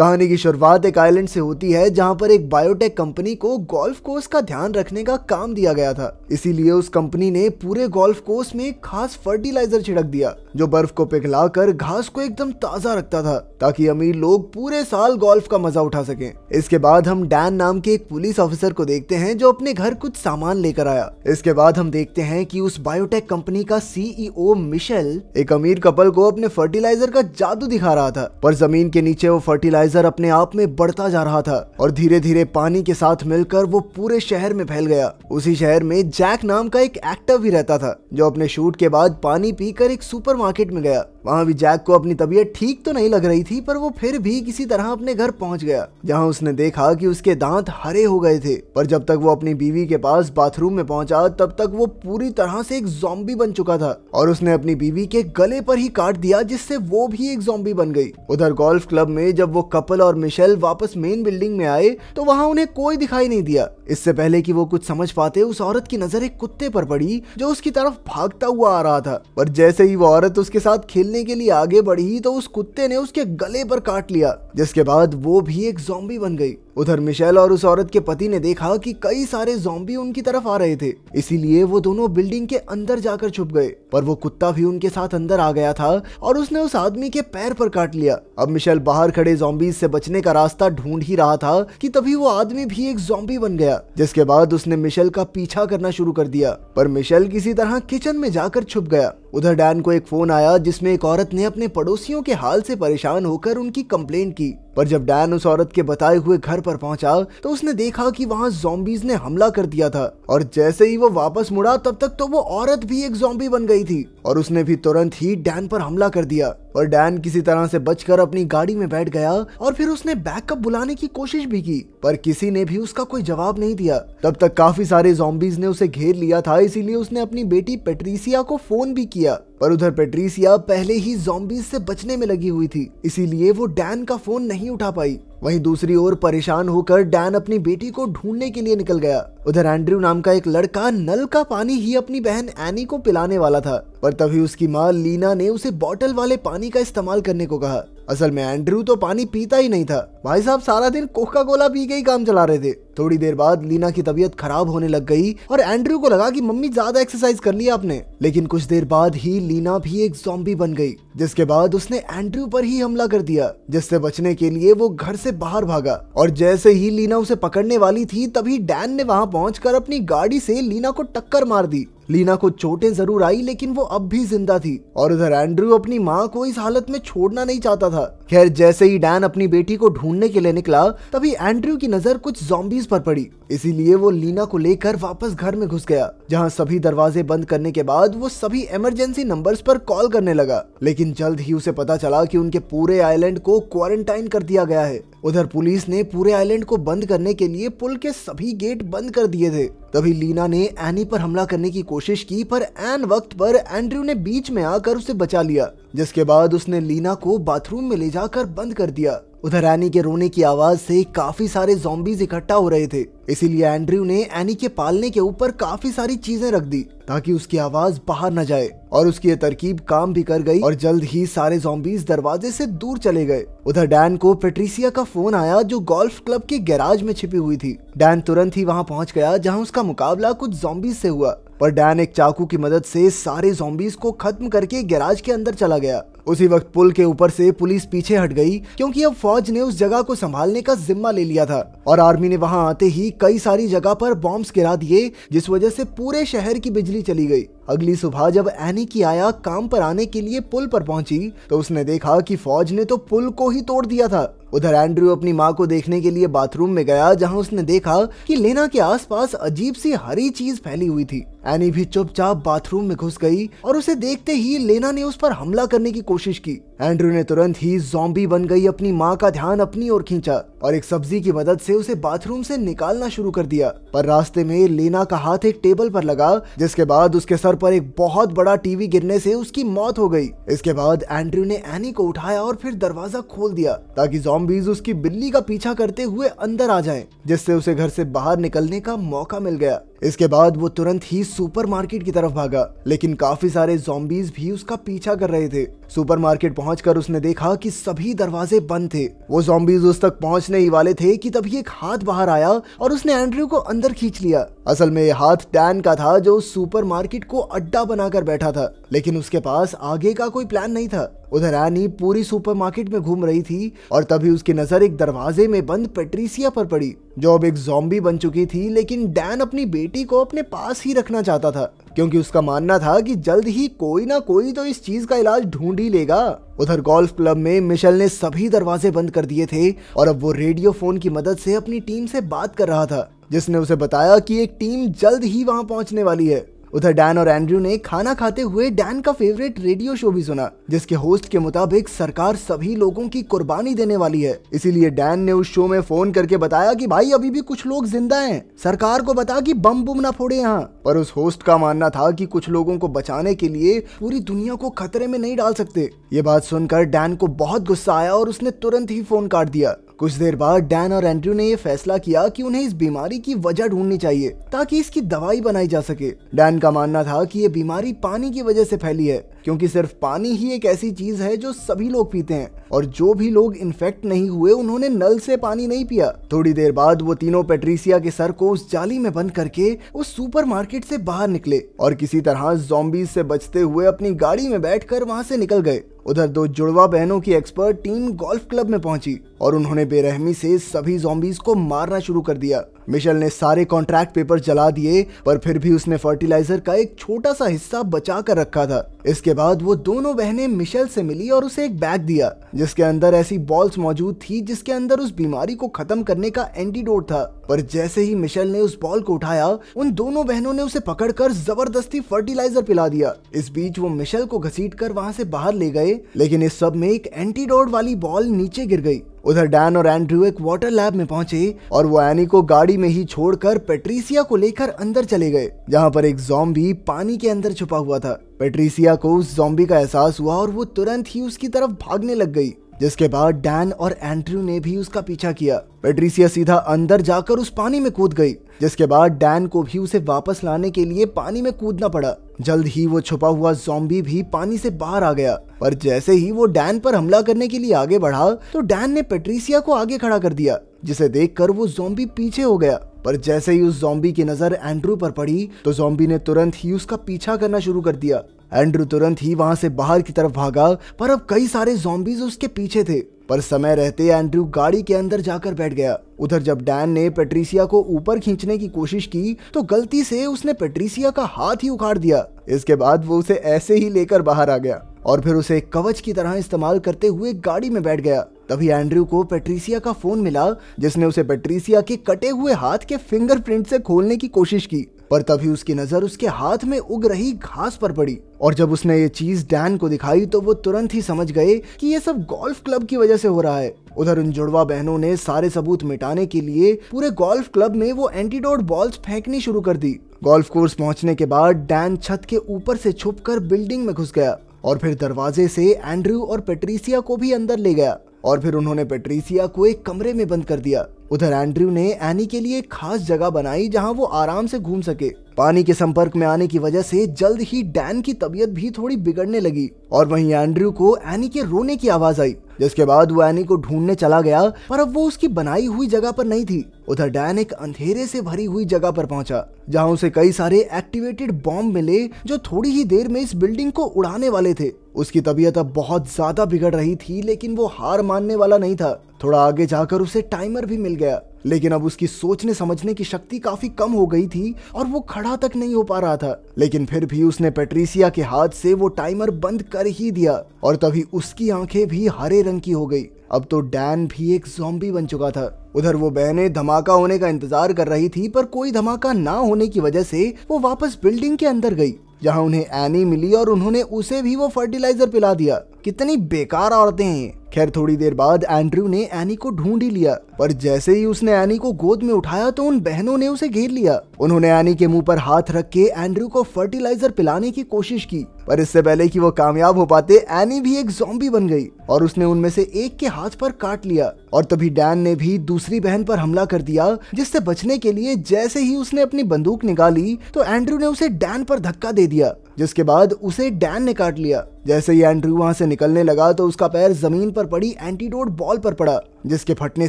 कहानी की शुरुआत एक आइलैंड से होती है जहां पर एक बायोटेक कंपनी को गोल्फ कोर्स का ध्यान रखने का काम दिया गया था इसीलिए उस कंपनी ने पूरे गोल्फ कोर्स में एक खास फर्टिलाइजर छिड़क दिया जो बर्फ को पिघलाकर घास को एकदम ताजा रखता था ताकि अमीर लोग पूरे साल गोल्फ का मजा उठा सके इसके बाद हम डैन नाम के एक पुलिस ऑफिसर को देखते हैं जो अपने घर कुछ सामान लेकर आया इसके बाद हम देखते हैं कि उस बायोटेक कंपनी का सीईओ मिशेल e एक अमीर कपल को अपने फर्टिलाइजर का जादू दिखा रहा था पर जमीन के नीचे वो फर्टिलाइजर वाइजर अपने आप में बढ़ता जा रहा था और धीरे धीरे पानी के साथ मिलकर वो पूरे शहर में फैल गया उसी शहर में जैक नाम का एक एक्टर भी रहता था जो अपने शूट के बाद पानी पीकर एक सुपरमार्केट में गया वहाँ भी जैक को अपनी तबीयत ठीक तो नहीं लग रही थी पर वो फिर भी किसी तरह अपने घर पहुँच गया जहाँ उसने देखा की उसके दांत हरे हो गए थे पर जब तक वो अपनी बीवी के पास बाथरूम में पहुँचा तब तक वो पूरी तरह से एक जॉम्बी बन चुका था और उसने अपनी बीवी के गले पर ही काट दिया जिससे वो भी एक जॉम्बी बन गई उधर गोल्फ क्लब में जब वो कप कपल और मिशेल वापस मेन बिल्डिंग में आए तो वहां उन्हें कोई दिखाई नहीं दिया इससे पहले कि वो कुछ समझ पाते उस औरत की नजर एक कुत्ते पर पड़ी जो उसकी तरफ भागता हुआ आ रहा था पर जैसे ही वो औरत उसके साथ खेलने के लिए आगे बढ़ी तो उस कुत्ते ने उसके गले पर काट लिया जिसके बाद वो भी एक जोम्बी बन गई उधर मिशेल और उस औरत के पति ने देखा कि कई सारे जोम्बी उनकी तरफ आ रहे थे इसीलिए वो दोनों बिल्डिंग के अंदर जाकर छुप गए पर वो कुत्ता भी उनके साथ अंदर आ गया था और उसने उस आदमी के पैर पर काट लिया अब मिशेल बाहर खड़े जोम्बीज से बचने का रास्ता ढूंढ ही रहा था कि तभी वो आदमी भी एक जोम्बी बन गया जिसके बाद उसने मिशेल का पीछा करना शुरू कर दिया पर मिशेल किसी तरह किचन में जाकर छुप गया उधर डैन को एक फोन आया जिसमें एक औरत ने अपने पड़ोसियों के हाल से परेशान होकर उनकी कंप्लेंट की पर जब डैन उस औरत के बताए हुए घर पर पहुंचा तो उसने देखा कि वहां जोम्बीज ने हमला कर दिया था और जैसे ही वो वापस मुड़ा तब तक तो वो औरत भी एक जोम्बी बन गई थी और उसने भी तुरंत ही डैन पर हमला कर दिया और डैन किसी तरह से बचकर अपनी गाड़ी में बैठ गया और फिर उसने बैकअप बुलाने की कोशिश भी की पर किसी ने भी उसका कोई जवाब नहीं दिया तब तक काफी सारे जोम्बीज ने उसे घेर लिया था इसीलिए उसने अपनी बेटी पेट्रीसिया को फोन भी किया किया पर उधर पेट्रीसिया पहले ही जॉम्बीज से बचने में लगी हुई थी इसीलिए वो डैन का फोन नहीं उठा पाई वहीं दूसरी ओर परेशान होकर डैन अपनी बेटी को ढूंढने के लिए निकल गया उधर एंड्रयू नाम का एक लड़का नल का पानी ही अपनी बहन एनी को पिलाने वाला था पर तभी उसकी माँ लीना ने उसे बॉटल वाले पानी का इस्तेमाल करने को कहा असल में एंड्रयू तो पानी पीता ही नहीं था भाई साहब सारा दिन कोका कोला पी के ही काम चला रहे थे थोड़ी देर बाद लीना की तबीयत खराब होने लग गई और एंड्रयू को लगा कि मम्मी ज्यादा एक्सरसाइज कर लिया आपने लेकिन कुछ देर बाद ही लीना भी एक जॉम्बी बन गई जिसके बाद उसने एंड्रयू पर ही हमला कर दिया जिससे बचने के लिए वो घर से बाहर भागा और जैसे ही लीना उसे पकड़ने वाली थी तभी डैन ने वहाँ पहुँच अपनी गाड़ी से लीना को टक्कर मार दी लीना को चोटें जरूर आई लेकिन वो अब भी जिंदा थी और उधर एंड्रयू अपनी माँ को इस हालत में छोड़ना नहीं चाहता था खैर जैसे ही डैन अपनी बेटी को ढूंढने के लिए निकला तभी एंड्रयू की नजर कुछ जॉम्बीज पर पड़ी इसीलिए वो लीना को लेकर वापस घर में घुस गया जहाँ सभी दरवाजे बंद करने के बाद वो सभी इमरजेंसी नंबर्स पर कॉल करने लगा लेकिन जल्द ही उसे पता चला कि उनके पूरे आइलैंड को क्वारंटाइन कर दिया गया है उधर पुलिस ने पूरे आइलैंड को बंद करने के लिए पुल के सभी गेट बंद कर दिए थे तभी लीना ने एनी पर हमला करने की कोशिश की पर एन वक्त पर एंड्रयू ने बीच में आकर उसे बचा लिया जिसके बाद उसने लीना को बाथरूम में ले जाकर बंद कर दिया उधर एनी के रोने की आवाज से काफी सारे जॉम्बीज इकट्ठा हो रहे थे इसीलिए एंड्रयू ने एनी के पालने के ऊपर काफी सारी चीजें रख दी ताकि उसकी आवाज बाहर न जाए और उसकी ये तरकीब काम भी कर गई और जल्द ही सारे जोबीज दरवाजे से दूर चले गए उधर डैन को पेट्रिसिया का फोन आया जो गोल्फ क्लब के गैराज में छिपी हुई थी डैन तुरंत ही वहाँ पहुंच गया जहाँ उसका मुकाबला कुछ जॉम्बीज से हुआ पर डैन एक चाकू की मदद से सारे जॉम्बीज को खत्म करके गैराज के अंदर चला गया उसी वक्त पुल के ऊपर से पुलिस पीछे हट गई क्योंकि अब फौज ने उस जगह को संभालने का जिम्मा ले लिया था और आर्मी ने वहां आते ही कई सारी जगह पर बॉम्ब गिरा दिए जिस वजह से पूरे शहर की बिजली चली गई अगली सुबह जब एनी की आया काम पर आने के लिए पुल पर पहुंची तो उसने देखा कि फौज ने तो पुल को ही तोड़ दिया था उधर एंड्रयू अपनी माँ को देखने के लिए बाथरूम में गया जहाँ उसने देखा कि लेना के आसपास अजीब सी हरी चीज फैली हुई थी एनी भी चुपचाप बाथरूम में घुस गई और उसे देखते ही लेना ने उस पर हमला करने की कोशिश की एंड्रू ने तुरंत ही जॉम्बी बन गई अपनी माँ का ध्यान अपनी ओर खींचा और एक सब्जी की मदद से उसे बाथरूम से निकालना शुरू कर दिया पर रास्ते में लेना का हाथ एक टेबल पर लगा जिसके बाद उसके सर पर एक बहुत बड़ा टीवी गिरने से उसकी मौत हो गई इसके बाद एंड्रू ने एनी को उठाया और फिर दरवाजा खोल दिया ताकि जॉम्बीज उसकी बिल्ली का पीछा करते हुए अंदर आ जाए जिससे उसे घर से बाहर निकलने का मौका मिल गया इसके बाद वो तुरंत ही सुपरमार्केट की तरफ भागा लेकिन काफी सारे जॉम्बीज भी उसका पीछा कर रहे थे सुपरमार्केट पहुंच पहुंचकर उसने देखा कि सभी दरवाजे बंद थे वो जोम्बीज उस तक पहुंचने ही वाले थे कि तभी एक हाथ बाहर आया और उसने एंड्रयू को अंदर खींच लिया असल में ये हाथ डैन का था जो सुपरमार्केट को अड्डा बनाकर बैठा था लेकिन उसके पास आगे का कोई प्लान नहीं था उधर एनी पूरी सुपरमार्केट में घूम रही थी और तभी उसकी नजर एक दरवाजे में बंद पेट्रीसिया पर पड़ी जो अब एक जॉम्बी बन चुकी थी लेकिन डैन अपनी बेटी को अपने पास ही रखना चाहता था क्योंकि उसका मानना था कि जल्द ही कोई ना कोई तो इस चीज का इलाज ढूंढ ही लेगा उधर गोल्फ क्लब में मिशेल ने सभी दरवाजे बंद कर दिए थे और अब वो रेडियो फोन की मदद से अपनी टीम से बात कर रहा था जिसने उसे बताया कि एक टीम जल्द ही वहां पहुंचने वाली है उधर डैन और एंड्रयू ने खाना खाते हुए डैन का फेवरेट रेडियो शो भी सुना जिसके होस्ट के मुताबिक सरकार सभी लोगों की कुर्बानी देने वाली है इसीलिए डैन ने उस शो में फोन करके बताया कि भाई अभी भी कुछ लोग जिंदा हैं सरकार को बता कि बम बुम ना फोड़े यहाँ पर उस होस्ट का मानना था कि कुछ लोगों को बचाने के लिए पूरी दुनिया को खतरे में नहीं डाल सकते ये बात सुनकर डैन को बहुत गुस्सा आया और उसने तुरंत ही फोन काट दिया कुछ देर बाद डैन और एंड्रयू ने यह फैसला किया कि उन्हें इस बीमारी की वजह ढूंढनी चाहिए ताकि इसकी दवाई बनाई जा सके डैन का मानना था कि ये बीमारी पानी की वजह से फैली है क्योंकि सिर्फ पानी ही एक ऐसी चीज है जो सभी लोग पीते हैं और जो भी लोग इन्फेक्ट नहीं हुए उन्होंने नल से पानी नहीं पिया थोड़ी देर बाद वो तीनों पेट्रीसिया के सर को उस जाली में बंद करके उस सुपरमार्केट से बाहर निकले और किसी तरह जोम्बीज से बचते हुए अपनी गाड़ी में बैठकर वहां से निकल गए उधर दो जुड़वा बहनों की एक्सपर्ट टीम गोल्फ क्लब में पहुंची और उन्होंने बेरहमी से सभी जॉम्बीज को मारना शुरू कर दिया मिशेल ने सारे कॉन्ट्रैक्ट पेपर जला दिए पर फिर भी उसने फर्टिलाइजर का एक छोटा सा हिस्सा बचा कर रखा था इसके बाद वो दोनों बहनें मिशेल से मिली और उसे एक बैग दिया जिसके अंदर ऐसी बॉल्स मौजूद थी जिसके अंदर उस बीमारी को खत्म करने का एंटीडोट था पर जैसे ही मिशेल ने उस बॉल को उठाया उन दोनों बहनों ने उसे पकड़कर जबरदस्ती फर्टिलाइजर पिला दिया इस बीच वो मिशेल को घसीट कर वहां से बाहर ले गए लेकिन इस सब में एक एंटीडोट वाली बॉल नीचे गिर गई उधर डैन और एंड्रयू एक वाटर लैब में पहुंचे और वो एनी को गाड़ी में ही छोड़कर पेट्रीसिया को लेकर अंदर चले गए जहां पर एक जॉम्बी पानी के अंदर छुपा हुआ था पेट्रीसिया को उस जॉम्बी का एहसास हुआ और वो तुरंत ही उसकी तरफ भागने लग गई जिसके बाद डैन और एंड्रयू ने भी उसका पीछा किया पेट्रीसिया सीधा अंदर जाकर उस पानी में कूद गई जिसके बाद डैन को भी उसे वापस लाने के लिए पानी में कूदना पड़ा जल्द ही वो छुपा हुआ जोम्बी भी पानी से बाहर आ गया पर जैसे ही वो डैन पर हमला करने के लिए आगे बढ़ा तो डैन ने पेट्रीसिया को आगे खड़ा कर दिया जिसे देख वो जोम्बी पीछे हो गया पर जैसे ही उस जोम्बी की नजर एंड्रू पर पड़ी तो जोम्बी ने तुरंत ही उसका पीछा करना शुरू कर दिया एंड्रू तुरंत ही वहां से बाहर की तरफ भागा पर अब कई सारे जॉम्बीज उसके पीछे थे पर समय रहते एंड्रू गाड़ी के अंदर जाकर बैठ गया उधर जब डैन ने पेट्रीसिया को ऊपर खींचने की कोशिश की तो गलती से उसने पेट्रीसिया का हाथ ही उखाड़ दिया इसके बाद वो उसे ऐसे ही लेकर बाहर आ गया और फिर उसे कवच की तरह इस्तेमाल करते हुए गाड़ी में बैठ गया तभी एंड्रयू को पेट्रीसिया का फोन मिला जिसने उसे पेट्रीसिया के कटे हुए हाथ के फिंगरप्रिंट से खोलने की कोशिश की पर तभी उसकी नजर उसके हाथ में उग रही घास पर पड़ी और जब उसने ये चीज डैन को दिखाई तो वो तुरंत ही समझ गए कि ये सब गोल्फ क्लब की वजह से हो रहा है उधर उन जुड़वा बहनों ने सारे सबूत मिटाने के लिए पूरे गोल्फ क्लब में वो एंटीडोट बॉल्स फेंकनी शुरू कर दी गोल्फ कोर्स पहुंचने के बाद डैन छत के ऊपर से छुपकर बिल्डिंग में घुस गया और फिर दरवाजे से एंड्रयू और पेट्रीसिया को भी अंदर ले गया और फिर उन्होंने पेट्रीसिया को एक कमरे में बंद कर दिया उधर एंड्रयू ने एनी के लिए एक खास जगह बनाई जहां वो आराम से घूम सके पानी के संपर्क में आने की वजह से जल्द ही डैन की तबीयत भी थोड़ी बिगड़ने लगी और वहीं एंड्रयू को एनी के रोने की आवाज आई जिसके बाद वो एनी को ढूंढने चला गया पर अब वो उसकी बनाई हुई जगह पर नहीं थी उधर डैन एक अंधेरे से भरी हुई जगह पर पहुंचा जहां उसे कई सारे एक्टिवेटेड बॉम्ब मिले जो थोड़ी ही देर में इस बिल्डिंग को उड़ाने वाले थे उसकी तबीयत अब बहुत ज्यादा बिगड़ रही थी लेकिन वो हार मानने वाला नहीं था थोड़ा आगे जाकर उसे टाइमर भी मिल गया लेकिन अब उसकी सोचने समझने की शक्ति काफी कम हो गई थी और वो खड़ा तक नहीं हो पा रहा था लेकिन फिर भी उसने पेट्रीसिया के हाथ से वो टाइमर बंद कर ही दिया और तभी उसकी आंखें भी हरे रंग की हो गई अब तो डैन भी एक जॉम्बी बन चुका था उधर वो बहनें धमाका होने का इंतजार कर रही थी पर कोई धमाका ना होने की वजह से वो वापस बिल्डिंग के अंदर गई जहाँ उन्हें एनी मिली और उन्होंने उसे भी वो फर्टिलाइजर पिला दिया कितनी बेकार औरतें हैं खैर थोड़ी देर बाद एंड्रयू ने एनी को ढूंढ ही लिया पर जैसे ही उसने एनी को गोद में उठाया तो उन बहनों ने उसे घेर लिया उन्होंने एनी के मुंह पर हाथ रख के एंड्रयू को फर्टिलाइजर पिलाने की कोशिश की पर इससे पहले कि वो कामयाब हो पाते एनी भी एक जॉम्बी बन गई और उसने उनमें से एक के हाथ पर काट लिया और तभी डैन ने भी दूसरी बहन पर हमला कर दिया जिससे बचने के लिए जैसे ही उसने अपनी बंदूक निकाली तो एंड्रू ने उसे डैन पर धक्का दे दिया जिसके बाद उसे डैन ने काट लिया जैसे ही एंड्रू वहां से निकलने लगा तो उसका पैर जमीन पर पड़ी एंटीडोट बॉल पर पड़ा जिसके फटने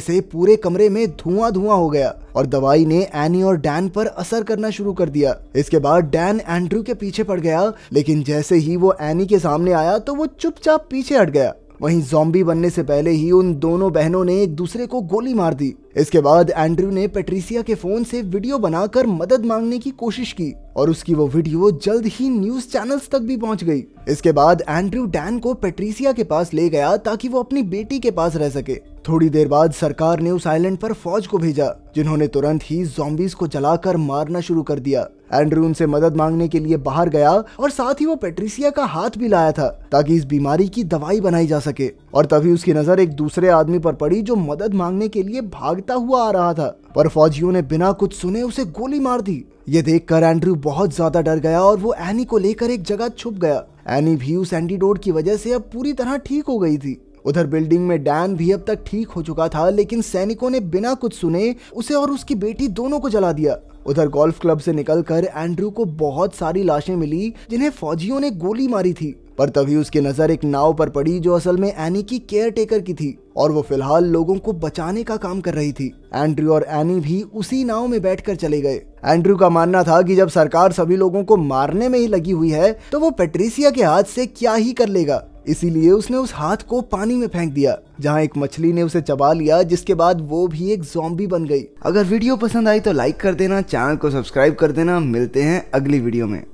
से पूरे कमरे में धुआं धुआं हो गया और दवाई ने एनी और डैन पर असर करना शुरू कर दिया इसके बाद डैन एंड्रू के पीछे पड़ गया लेकिन जैसे ही वो एनी के सामने आया तो वो चुपचाप पीछे हट गया वहीं जॉम्बी बनने से पहले ही उन दोनों बहनों ने एक दूसरे को गोली मार दी इसके बाद एंड्रू ने पेट्रीसिया के फोन से वीडियो बनाकर मदद मांगने की कोशिश की और उसकी वो वीडियो जल्द ही न्यूज चैनल्स तक भी पहुंच गई इसके बाद एंड्रू डैन को पेट्रीसिया के पास ले गया ताकि वो अपनी बेटी के पास रह सके थोड़ी देर बाद सरकार ने उस आइलैंड पर फौज को भेजा जिन्होंने तुरंत ही जोम्बिस को जलाकर मारना शुरू कर दिया एंड्रू उनसे मदद मांगने के लिए बाहर गया और साथ ही वो पेट्रीसिया का हाथ भी लाया था ताकि इस बीमारी की दवाई बनाई जा सके और तभी उसकी नजर एक दूसरे आदमी पर पड़ी जो मदद मांगने के लिए भाग भागता हुआ आ रहा था पर फौजियों ने बिना कुछ सुने उसे गोली मार दी ये देखकर एंड्रयू बहुत ज्यादा डर गया और वो एनी को लेकर एक जगह छुप गया एनी भी उस एंटीडोट की वजह से अब पूरी तरह ठीक हो गई थी उधर बिल्डिंग में डैन भी अब तक ठीक हो चुका था लेकिन सैनिकों ने बिना कुछ सुने उसे और उसकी बेटी दोनों को जला दिया उधर गोल्फ क्लब से निकलकर एंड्रू को बहुत सारी लाशें मिली जिन्हें फौजियों ने गोली मारी थी पर तभी उसकी नजर एक नाव पर पड़ी जो असल में एनी की केयर टेकर की थी और वो फिलहाल लोगों को बचाने का काम कर रही थी एंड्रू और एनी भी उसी नाव में बैठकर चले गए एंड्रू का मानना था कि जब सरकार सभी लोगों को मारने में ही लगी हुई है तो वो पेट्रिसिया के हाथ से क्या ही कर लेगा इसीलिए उसने उस हाथ को पानी में फेंक दिया जहाँ एक मछली ने उसे चबा लिया जिसके बाद वो भी एक जॉम्बी बन गई अगर वीडियो पसंद आई तो लाइक कर देना चैनल को सब्सक्राइब कर देना मिलते हैं अगली वीडियो में